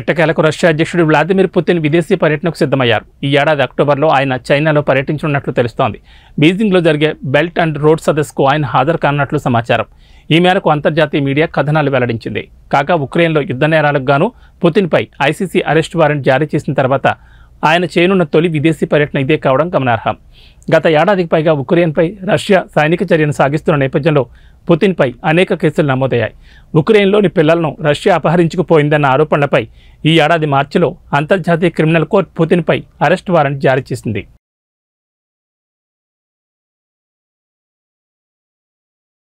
ఎట్టకేలకు రష్యా అధ్యక్షుడు Vladimir Putin విదేశీ పర్యటనకు సిద్ధమయ్యారు ఈ ఏడాది అక్టోబర్లో ఆయన చైనాలో పర్యటించనున్నట్లు తెలుస్తోంది బీజింగ్లో జరిగే బెల్ట్ అండ్ రోడ్ సదస్సుకు ఆయన హాజరు కానున్నట్లు సమాచారం ఈ మేరకు అంతర్జాతీయ మీడియా కథనాలు వెల్లడించింది కాగా ఉక్రెయిన్లో యుద్ధ నేరాలకు గాను పుతిన్పై ఐసీసీ అరెస్ట్ వారెంట్ జారీ చేసిన తర్వాత ఆయన చేయనున్న తొలి విదేశీ పర్యటన ఇదే కావడం గమనార్హం గత ఏడాదికి పైగా ఉక్రెయిన్పై రష్యా సైనిక చర్యను సాగిస్తున్న నేపథ్యంలో పుతిన్పై అనేక కేసులు నమోదయ్యాయి ఉక్రెయిన్లోని పిల్లలను రష్యా అపహరించుకుపోయిందన్న ఆరోపణలపై ఈ ఏడాది మార్చిలో అంతర్జాతీయ క్రిమినల్ కోర్టు పుతిన్పై అరెస్ట్ వారెంట్ జారీ చేసింది